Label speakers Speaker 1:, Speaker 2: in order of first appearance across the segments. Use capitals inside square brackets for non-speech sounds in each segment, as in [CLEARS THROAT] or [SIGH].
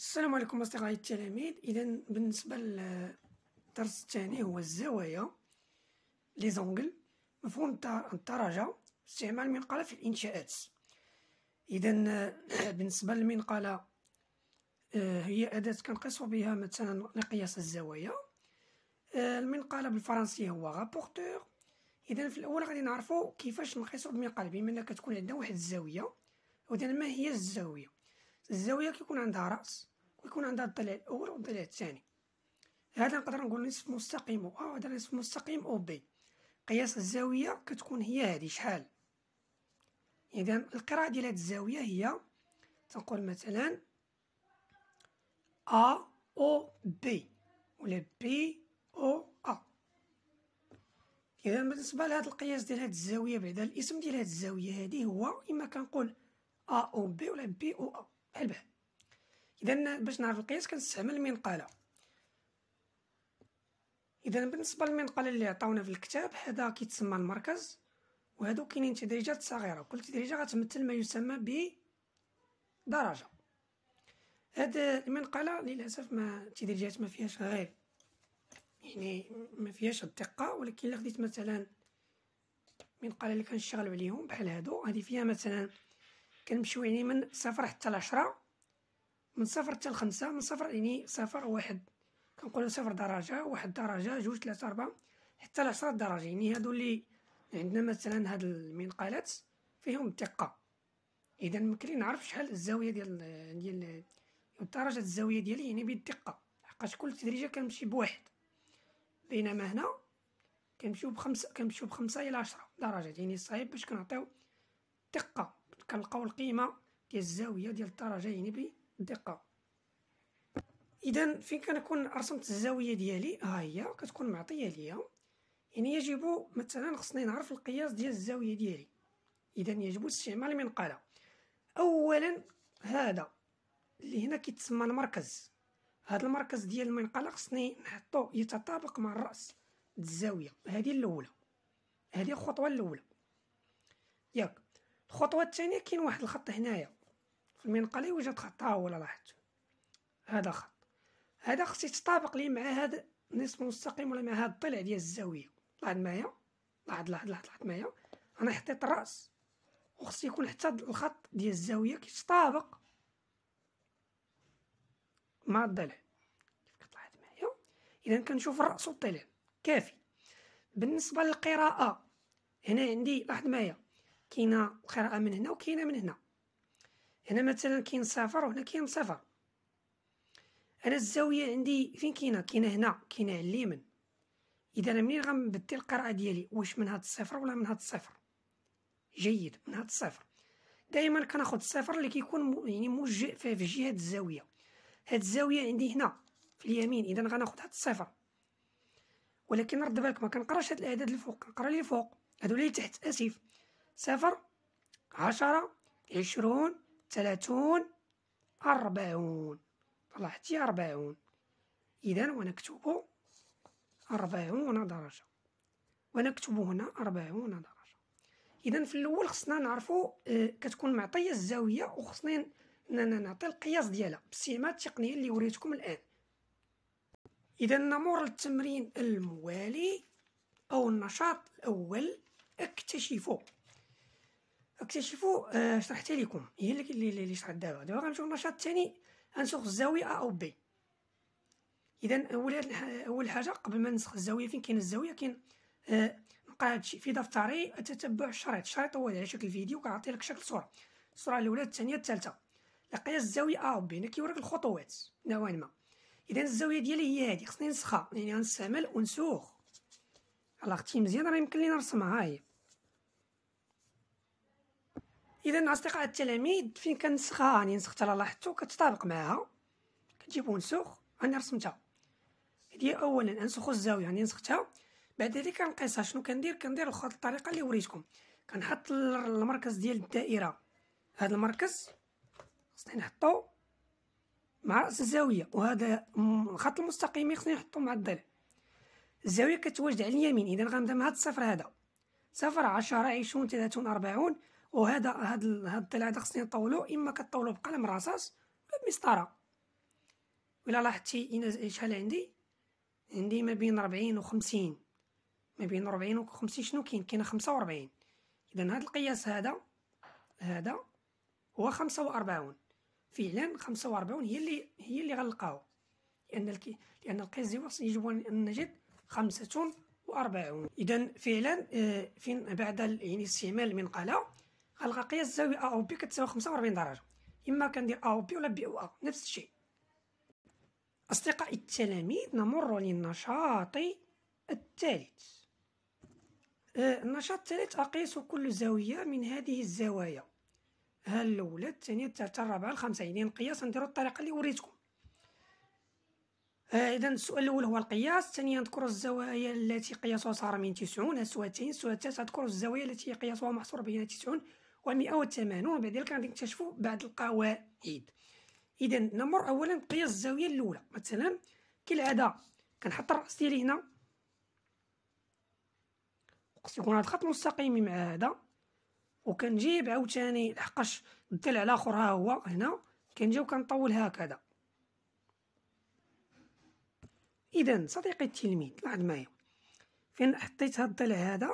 Speaker 1: السلام عليكم أصدقائي التلاميذ إذا بالنسبة للدرس الثاني هو الزوايا لي زونغل مفهوم الدرجة استعمال المنقلة في الإنشاءات إذا [CLEARS THROAT] بالنسبة للمنقلة آه، هي أداة كنقيسو بها مثلا لقياس الزوايا آه، المنقلة بالفرنسية هو رابورتور إذا في الأول غادي نعرفو كيفاش نقيسو بالمنقلة بما أنك كتكون عندنا واحد الزاوية وإذا ما هي الزاوية الزاوية كيكون عندها رأس ويكون عندها الضلع الاول والضلع الثاني هذا نقدر نقول نصف مستقيم او هذا نصف مستقيم او بي قياس الزاويه كتكون هي هذه شحال اذا القراءه ديال هذه الزاويه هي تنقول مثلا ا او بي ولا بي او ا اذا بالنسبه لهذا القياس ديال هذه الزاويه بعدا الاسم ديال هذه الزاويه هذه هو اما كنقول ا او بي ولا بي او ا بحال بحال اذا باش نعرف القياس كنستعمل المنقاله اذا بالنسبه للمنقاله اللي عطاونا في الكتاب هذا كيتسمى المركز وهادو كاينين تدريجات صغيره كل تدريجه غتمثل ما يسمى ب درجه هاد المنقله للاسف ما التدريجات ما فيهاش غير يعني ما فيهاش الدقه ولكن الا خديت مثلا المنقله اللي كنشتغلوا عليهم بحال هادو هذه فيها مثلا كنمشيو يعني من صفر حتى لعشرة من صفر حتى لخمسة من صفر يعني صفر واحد كنقولو صفر درجة واحد درجة جوج تلاتة ربعة حتى لعشرة درجة يعني هادو لي عندنا مثلا هاد المنقالات فيهم الدقة إذا ممكن نعرف شحال الزاوية ديال ديال درجة الزاوية ديالي يعني بالدقة حقاش كل تدريجة كنمشي بواحد بينما هنا كنمشيو بخمسة كنمشيو بخمسة إلى عشرة درجات يعني صعيب باش كنعطيو دقة كنلقاو القيمة ديال الزاوية ديال الدرجة يعني دقه اذا فين كنكون رسمت الزاويه ديالي ها هي كتكون معطيه ليا يعني يجب مثلا خصني نعرف القياس ديال الزاويه ديالي اذا يجب استعمال منقالة اولا هذا اللي هنا كيتسمى المركز هذا المركز ديال المنقله خصني نحطو يتطابق مع الراس الزاويه هذه الاولى هذه الخطوه الاولى ياك الخطوه الثانيه كاين واحد الخط هنايا في المنقلي وجا تخطاه ولا لاحظتو هذا خط هذا خص يتطابق لي مع هذا النصف المستقيم ولا مع هذا الضلع ديال الزاويه لاحظ معايا لاحظ لاحظ لاحظ لاحظ معايا انا حطيت الراس وخص يكون حتى الخط ديال الزاويه كيتطابق مع الضلع كيف كتلاحظ معايا اذا كنشوف الراس والضلع كافي بالنسبه للقراءه هنا عندي لاحظ معايا كاينه القراءه من هنا وكاينه من هنا هنا مثلا كاين صفر وهنا كاين صفر انا الزاويه عندي فين كاينه كاينه هنا كاينه على اليمين اذا انا منين غنبدل القراءه ديالي واش من هاد الصفر ولا من هاد الصفر جيد من هاد الصفر دائما كناخذ الصفر اللي كيكون يعني موجه في جهه الزاويه هاد الزاويه عندي هنا في اليمين اذا غناخذ هاد الصفر ولكن رد بالك ما كنقراش هاد الاعداد الفوق كنقرا اللي فوق هادو اللي تحت اسف صفر عشرة عشرون ثلاثون أربعون طلعت أربعون إذا ونكتب أربعون درجة ونكتب هنا أربعون درجة إذا في الأول خصنا نعرفو آه، كتكون معطية الزاوية وخصنا نعطي القياس ديالها بالسيمات التقنية اللي وريتكم الآن إذا نمر للتمرين الموالي أو النشاط الأول اكتشفوا اكتشفوا آه شرحتها لكم هي اللي اللي شرحت دابا دابا غنمشيو للنشاط الثاني غنسوق الزاويه ا او بي اذا اول اول حاجه قبل ما نسخ الزاويه فين كاين الزاويه كاين آه نقرا هادشي في دفتري اتتبع الشريط الشريط هو على شكل فيديو كنعطي لك شكل صوره الصوره الاولى الثانيه الثالثه لقياس الزاويه ا او بي هنا كيوريك الخطوات نوعا ما اذا الزاويه ديالي هي هادي خصني نسخها يعني غنستعمل ونسوق على اختي مزيان راه يمكن لي نرسمها هي اذا اصدقاء التلاميذ فين كنسخها يعني نسخت على لاحظتو كتطابق معها كنجيبو نسوخ انا رسمتها هي اولا انسخو الزاويه يعني نسختها بعد ذلك كنقيسها شنو كندير كندير الخط الطريقه اللي وريتكم كنحط المركز ديال الدائره هذا المركز خصني نحطو مع راس الزاويه وهذا الخط المستقيم خصني نحطو مع الضلع الزاويه كتواجد على اليمين اذا غنبدا مع هذا الصفر هذا صفر عشرة عشرون ثلاثون أربعون وهذا هاد هاد الضلع هذا خصني نطولو اما كطولو بقلم رصاص ولا بمسطره ولا لاحظتي شحال عندي عندي ما بين ربعين 50 ما بين ربعين 50 شنو كاين كاين خمسة اذا هاد القياس هذا هذا هو خمسة فعلا خمسة هي اللي هي اللي غنلقاو لان الكي لان القياس ديالو يجب ان نجد خمسة اذا فعلا آه، فين بعد يعني استعمال المنقله غنلقى قياس زاوية أ أو بي كتساوي خمسة وربعين درجة إما كندير أ أو بي ولا بي أو أ نفس الشيء أصدقائي التلاميذ نمر للنشاط الثالث النشاط الثالث أقيس كل زاوية من هذه الزوايا ها الأولى الثانية الثالثة الرابعة الخامسة يعني القياس نديرو الطريقة اللي وريتكم إذا السؤال الأول هو القياس الثانية نذكر الزوايا التي قياسها صار من تسعون أسوتين السؤال الثالث أذكر الزوايا التي قياسها محصور بين تسعون و180 بعد ذلك غادي نكتشفوا بعض القواعد اذا نمر اولا قياس الزاويه الاولى مثلا كالعاده كنحط الراس ديالي هنا خص يكون هذا الخط مستقيم مع هذا وكنجيب عاوتاني لحقاش الضلع الاخر ها هو هنا كنجيو كنطول هكذا اذا صديقي التلميذ لاحظ معايا فين حطيت هاد الضلع هذا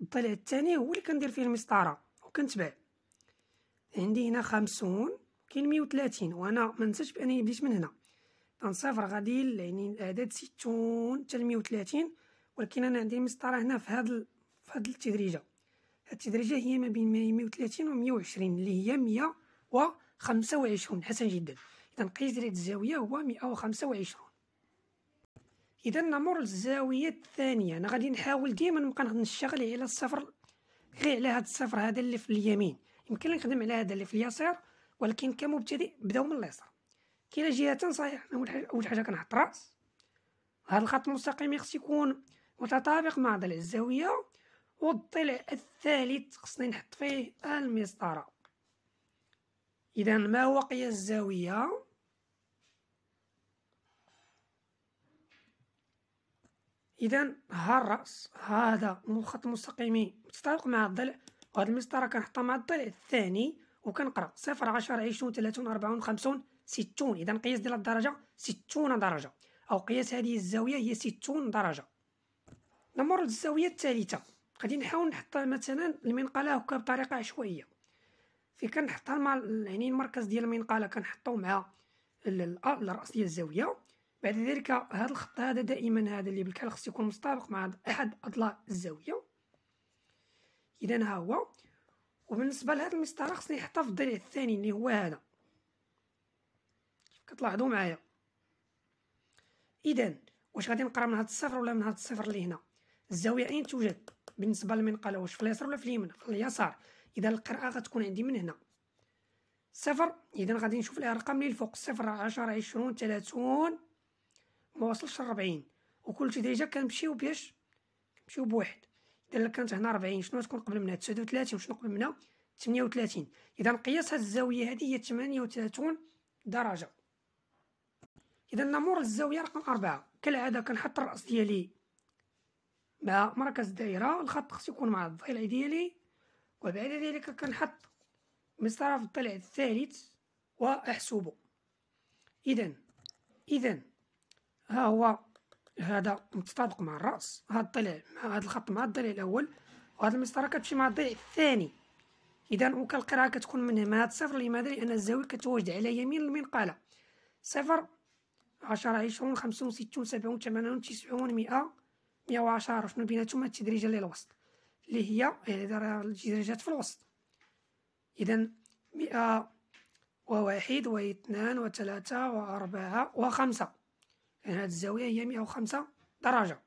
Speaker 1: الضلع الثاني هو اللي كندير فيه المسطره وكنتبع عندي هنا خمسون كاين مية وتلاتين وانا منساش بانني بديت من هنا تنصفر غادي يعني الاعداد ستون حتى مية وتلاتين ولكن انا عندي المسطره هنا في هذا في هذه التدريجه هذه التدريجه هي ما بين مية وتلاتين ومية وعشرين اللي هي مية وخمسة حسن جدا اذا قيس ديال الزاويه هو مية وخمسة وعشرون إذا نمر للزاوية الثانية أنا غادي نحاول ديما نبقى نشتغل على الصفر غير على هاد الصفر هذا اللي في اليمين يمكن لي نخدم على هذا اللي في اليسار ولكن كمبتدئ بداو من اليسار كلا جهة صحيح أول حاجة كنحط راس هاد الخط المستقيم خص يكون متطابق مع ضلع الزاوية والضلع الثالث خصني نحط فيه المسطرة إذا ما هو قياس الزاوية اذا ها الراس هذا الخط المستقيم متطابق مع الضلع وهذا المسطره كنحطها مع الضلع الثاني وكنقرا صفر عشر عشرون ثلاثون أربعون خمسون ستون اذا قياس ديال الدرجه ستون درجه او قياس هذه الزاويه هي ستون درجه نمر للزاويه الثالثه غادي نحاول نحط مثلا المنقله هكا بطريقه عشوائيه في كنحطها مع يعني المركز ديال المنقله كنحطو مع الراس ديال الزاويه بعد ذلك هذا الخط هذا دائما هذا اللي بالكال خص يكون متطابق مع احد اضلاع الزاويه اذا ها هو وبالنسبه لهذا المسطره خصني نحطها في الضلع الثاني اللي هو هذا كيف كتلاحظوا معايا اذا واش غادي نقرا من هذا الصفر ولا من هذا الصفر هنا الزاويه اين توجد بالنسبه للمنقله واش في اليسار ولا في اليمين في اليسار اذا القراءه غتكون عندي من هنا صفر اذا غادي نشوف الارقام اللي الفوق صفر عشرة عشرون ثلاثون ما وصلش ل 40 وكل ديجا كنمشيو باش كنمشيو بواحد اذا كانت هنا 40 شنو تكون قبل منها 39 وشنو قبل منها 38 اذا قياس هذه الزاويه هذه هي 38 درجه اذا نمر للزاويه رقم 4 كالعاده كنحط الراس ديالي مع مركز الدائره الخط خص يكون مع الضلع ديالي وبعد ذلك كنحط من طرف الضلع الثالث واحسبه اذا اذا ها هو هذا متطابق مع الراس هذا الضلع مع هذا الخط مع الضلع الاول وهذا المسطره كتمشي مع الضلع الثاني اذا وكالقراءه كتكون من هنا هذا صفر لماذا لان الزاويه كتواجد على يمين المنقاله صفر عشرة عشرون خمسون ستون سبعون تمانون تسعون مئة مئة وعشرة شنو بيناتهم التدريجة الوسط اللي هي يعني التدريجات في الوسط إذا مئة وواحد واثنان وثلاثة وأربعة وخمسة يعني هذه الزاوية هي 105 درجة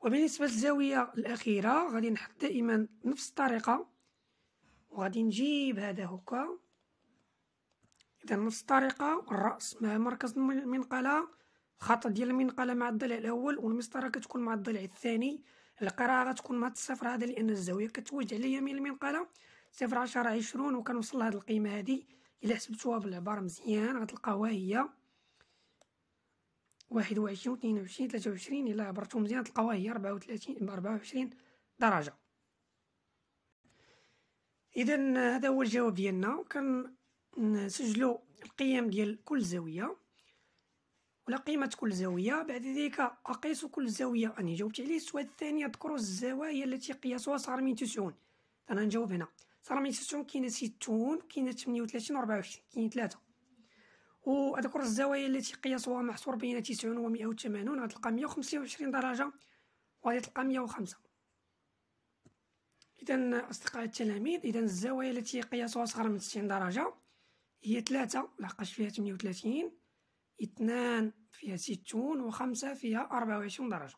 Speaker 1: وبالنسبة للزاوية الأخيرة غادي نحط دائما نفس الطريقة وغادي نجيب هذا هكا إذا نفس الطريقة الرأس مع مركز المنقلة خط ديال المنقلة مع الضلع الأول والمسطرة كتكون مع الضلع الثاني القراءة غتكون مع الصفر هذا لأن الزاوية كتوجه يمين المنقلة صفر عشرة عشرون وكنوصل لهاد القيمة هادي إلا حسبتوها بالعبار مزيان غتلقاوها هي واحد وعشرين واثنين وعشرين ثلاثة وعشرين إلا عبرتو مزيان تلقاوها هي ربعة وثلاثين بربعة وعشرين درجة إذا هذا هو الجواب ديالنا كنسجلو القيم ديال كل زاوية ولا قيمة كل زاوية بعد ذلك أقيس كل زاوية أني جاوبت عليه السؤال الثاني اذكروا الزوايا التي قياسوها صار من تسعون أنا نجاوب هنا صار من تسعون كاينة ستون كاينة ثمانية وثلاثين وربعة وعشرين كاين ثلاثة وذكر الزوايا التي قياسها محصور بين 90 و 180 غتلقى 125 درجة وغادي تلقى 105 إذا أصدقائي التلاميذ إذا الزوايا التي قياسها صغر من 90 درجة هي 3 لحقاش فيها 38 2 فيها 60 و 5 فيها 24 درجة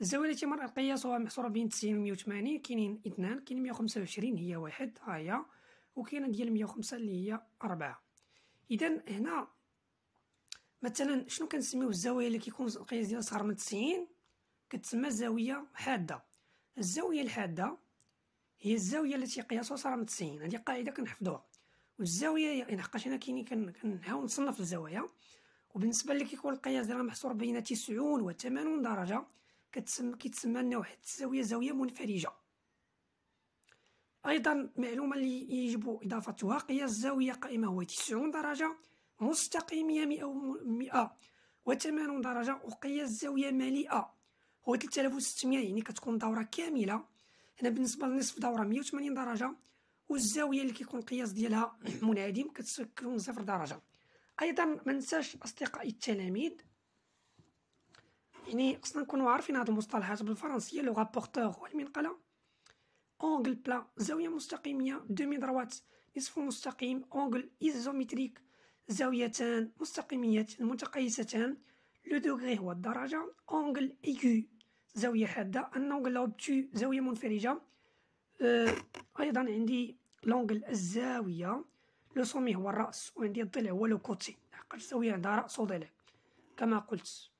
Speaker 1: الزاوية التي مرة قياسها محصورة بين 90 و 180 كاينين 2 كاين 125 هي 1 ها هي وكاينة ديال 105 اللي هي 4 إذا هنا مثلا شنو كنسميو الزاويه اللي كيكون القياس ديالها صغر من 90 كتسمى زاويه حاده الزاويه الحاده هي الزاويه التي قياسها صغر من 90 هذه قاعده كنحفظوها والزاويه يعني حقاش انا كيني كنحاول نصنف الزوايا وبالنسبه اللي كيكون القياس ديالها محصور بين 90 و 80 درجه كتسمى كيتسمى لنا واحد الزاويه زاويه منفرجه ايضا معلومه اللي يجب اضافتها قياس الزاويه قائمه هو 90 درجه مستقيمية 180 درجة وقياس زاوية مليئة هو 3600 يعني كتكون دورة كاملة هنا بالنسبة لنصف دورة 180 درجة والزاوية اللي كيكون القياس ديالها [CLEARS THROAT] منعدم كتكون صفر درجة أيضا ما ننساش أصدقائي التلاميذ يعني خصنا نكونوا عارفين هاد المصطلحات بالفرنسية لو رابورتور هو المنقلة أونغل بلا زاوية مستقيمية دومي دروات نصف مستقيم أونغل ايزومتريك زاويتان مستقيميتان متقيستان لو دوغري هو الدرجة أونغل إيكو زاوية حادة النونغل أوبتو زاوية منفرجة أه أيضا عندي لونغل الزاوية لو سومي هو الرأس وعندي الضلع هو لو كوتي لحقاش الزاوية عندها رأس وضلع كما قلت